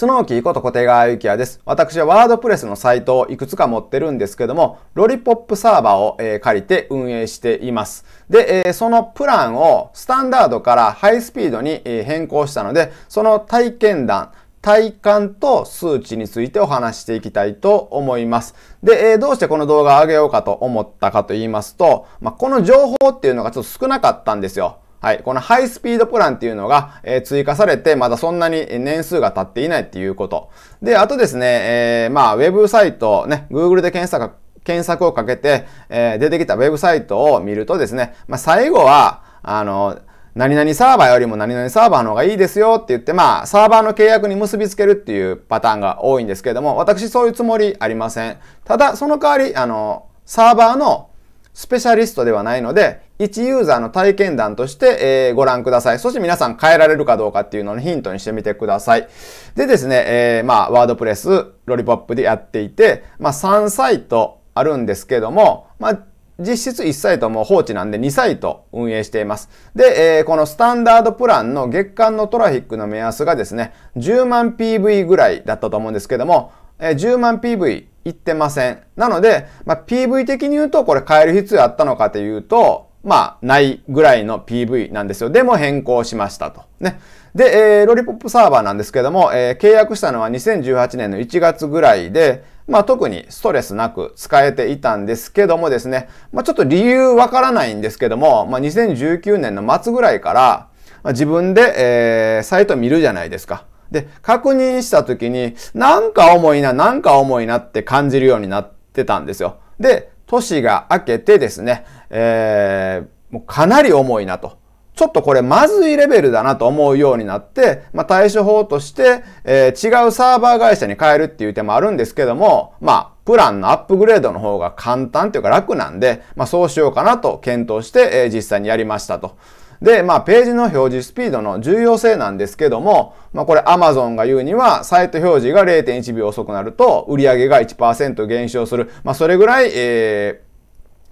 スノーキーこと小手川幸也です。私はワードプレスのサイトをいくつか持ってるんですけども、ロリポップサーバーを、えー、借りて運営しています。で、えー、そのプランをスタンダードからハイスピードに、えー、変更したので、その体験談、体感と数値についてお話していきたいと思います。で、えー、どうしてこの動画を上げようかと思ったかと言いますと、まあ、この情報っていうのがちょっと少なかったんですよ。はい。このハイスピードプランっていうのが、えー、追加されて、まだそんなに年数が経っていないっていうこと。で、あとですね、えー、まあ、ウェブサイト、ね、Google で検索、検索をかけて、えー、出てきたウェブサイトを見るとですね、まあ、最後は、あの、何々サーバーよりも何々サーバーの方がいいですよって言って、まあ、サーバーの契約に結びつけるっていうパターンが多いんですけれども、私そういうつもりありません。ただ、その代わり、あの、サーバーのスペシャリストではないので、1ユーザーの体験談として、えー、ご覧ください。そして皆さん変えられるかどうかっていうのをヒントにしてみてください。でですね、えー、まあ、ワードプレス、ロリポップでやっていて、まあ、3サイトあるんですけども、まあ、実質1サイトも放置なんで2サイト運営しています。で、えー、このスタンダードプランの月間のトラフィックの目安がですね、10万 PV ぐらいだったと思うんですけども、えー、10万 PV 言ってません。なので、まあ、PV 的に言うとこれ変える必要あったのかというと、まあ、ないぐらいの PV なんですよ。でも変更しましたと。ね。で、えー、ロリポップサーバーなんですけども、えー、契約したのは2018年の1月ぐらいで、まあ、特にストレスなく使えていたんですけどもですね、まあ、ちょっと理由わからないんですけども、まあ、2019年の末ぐらいから、まあ、自分で、えー、サイト見るじゃないですか。で、確認した時に、なんか重いな、なんか重いなって感じるようになってたんですよ。で、年が明けてですね、えー、もうかなり重いなと。ちょっとこれまずいレベルだなと思うようになって、まあ、対処法として、えー、違うサーバー会社に変えるっていう手もあるんですけども、まあ、プランのアップグレードの方が簡単というか楽なんで、まあ、そうしようかなと検討して、えー、実際にやりましたと。で、まあ、ページの表示スピードの重要性なんですけども、まあ、これ Amazon が言うには、サイト表示が0.1秒遅くなると、売上が1%減少する。まあ、それぐらい、えー、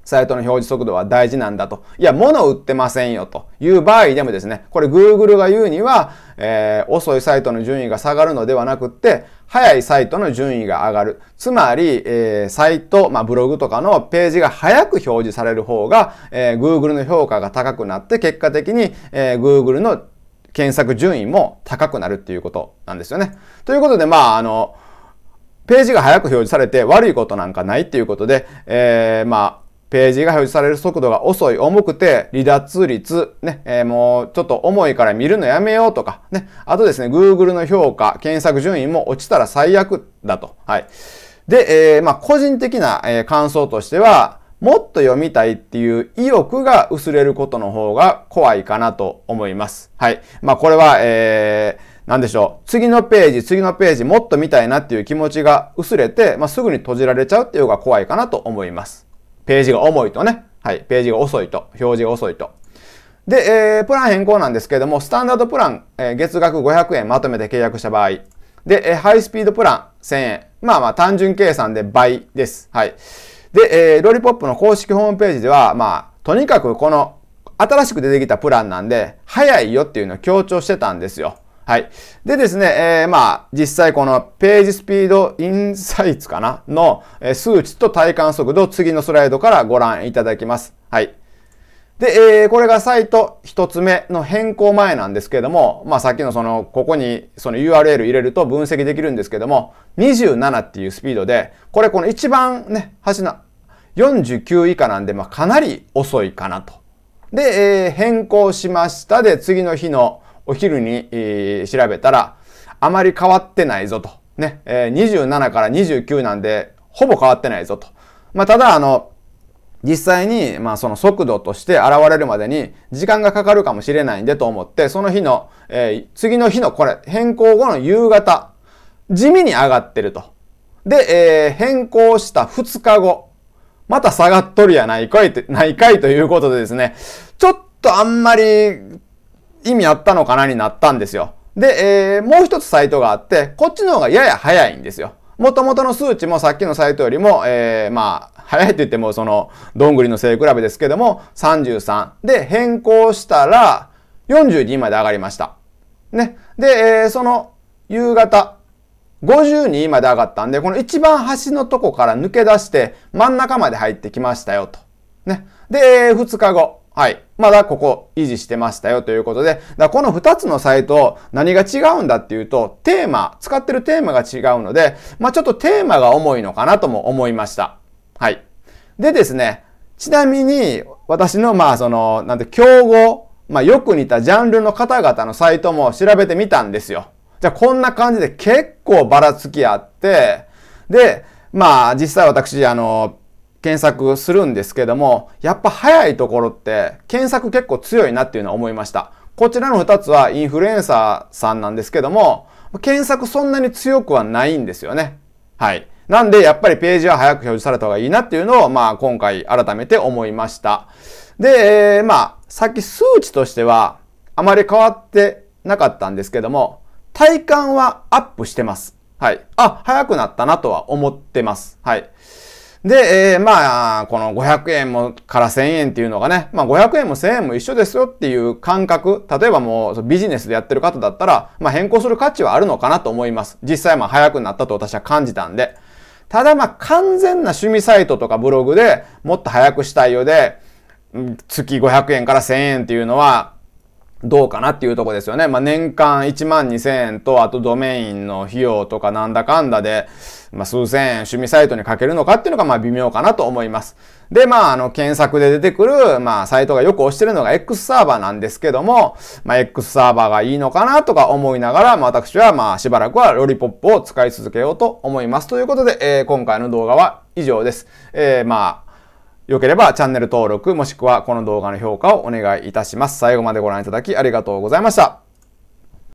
サイトの表示速度は大事なんだと。いや、物売ってませんよという場合でもですね、これ Google が言うには、えー、遅いサイトの順位が下がるのではなくって、早いサイトの順位が上がる。つまり、えー、サイト、まあ、ブログとかのページが早く表示される方が、えー、Google の評価が高くなって、結果的に、えー、Google の検索順位も高くなるっていうことなんですよね。ということで、まあ、あの、ページが早く表示されて悪いことなんかないっていうことで、えー、まあ、ページが表示される速度が遅い、重くて、離脱率、ね、えー、もうちょっと重いから見るのやめようとか、ね、あとですね、Google の評価、検索順位も落ちたら最悪だと。はい。で、えー、まあ、個人的な、え感想としては、もっと読みたいっていう意欲が薄れることの方が怖いかなと思います。はい。まあ、これは、えー、なんでしょう。次のページ、次のページ、もっと見たいなっていう気持ちが薄れて、まあ、すぐに閉じられちゃうっていうのが怖いかなと思います。ページが重いとね。はい。ページが遅いと。表示が遅いと。で、えー、プラン変更なんですけども、スタンダードプラン、えー、月額500円まとめて契約した場合。で、えー、ハイスピードプラン1000円。まあまあ単純計算で倍です。はい。で、えー、ロリポップの公式ホームページでは、まあ、とにかくこの新しく出てきたプランなんで、早いよっていうのを強調してたんですよ。はい。でですね、えー、まあ、実際このページスピードインサイツかなの数値と体感速度を次のスライドからご覧いただきます。はい。で、えー、これがサイト一つ目の変更前なんですけども、まあさっきのその、ここにその URL 入れると分析できるんですけども、27っていうスピードで、これこの一番ね、端の49以下なんで、まあかなり遅いかなと。で、えー、変更しましたで、次の日のお昼に、えー、調べたら、あまり変わってないぞと。ね、えー、27から29なんで、ほぼ変わってないぞと。まあ、ただ、あの、実際に、まあ、その速度として現れるまでに時間がかかるかもしれないんでと思って、その日の、えー、次の日のこれ、変更後の夕方、地味に上がってると。で、えー、変更した2日後、また下がっとるやないかい、ないかいということでですね、ちょっとあんまり意味あったのかなになったんですよ。で、えー、もう一つサイトがあって、こっちの方がやや早いんですよ。元々の数値もさっきのサイトよりも、えー、まあ、早いと言っても、その、どんぐりの背比べですけども、33。で、変更したら、42まで上がりました。ね。で、えー、その、夕方、52まで上がったんで、この一番端のとこから抜け出して、真ん中まで入ってきましたよ、と。ね。で、2日後、はい。まだここ維持してましたよということで、だこの2つのサイト、何が違うんだっていうと、テーマ、使ってるテーマが違うので、まあ、ちょっとテーマが重いのかなとも思いました。はい。でですね、ちなみに、私の、まあ、その、なんて、競合、まあ、よく似たジャンルの方々のサイトも調べてみたんですよ。じゃあ、こんな感じで結構ばらつきあって、で、まあ、実際私、あの、検索するんですけども、やっぱ早いところって検索結構強いなっていうのは思いました。こちらの2つはインフルエンサーさんなんですけども、検索そんなに強くはないんですよね。はい。なんで、やっぱりページは早く表示された方がいいなっていうのを、まあ、今回改めて思いました。で、えー、まあ、さっき数値としては、あまり変わってなかったんですけども、体感はアップしてます。はい。あ、早くなったなとは思ってます。はい。で、えー、まあ、この500円もから1000円っていうのがね、まあ500円も1000円も一緒ですよっていう感覚、例えばもうビジネスでやってる方だったら、まあ変更する価値はあるのかなと思います。実際まあ早くなったと私は感じたんで。ただまあ完全な趣味サイトとかブログでもっと早くしたいようで、月500円から1000円っていうのは、どうかなっていうとこですよね。まあ、年間1万2000円と、あとドメインの費用とかなんだかんだで、まあ、数千円趣味サイトにかけるのかっていうのが、まあ、微妙かなと思います。で、まあ、あの、検索で出てくる、まあ、サイトがよく押してるのが X サーバーなんですけども、まあ、X サーバーがいいのかなとか思いながら、まあ、私は、まあ、しばらくはロリポップを使い続けようと思います。ということで、えー、今回の動画は以上です。えー、まあ、良ければチャンネル登録もしくはこの動画の評価をお願いいたします。最後までご覧いただきありがとうございました。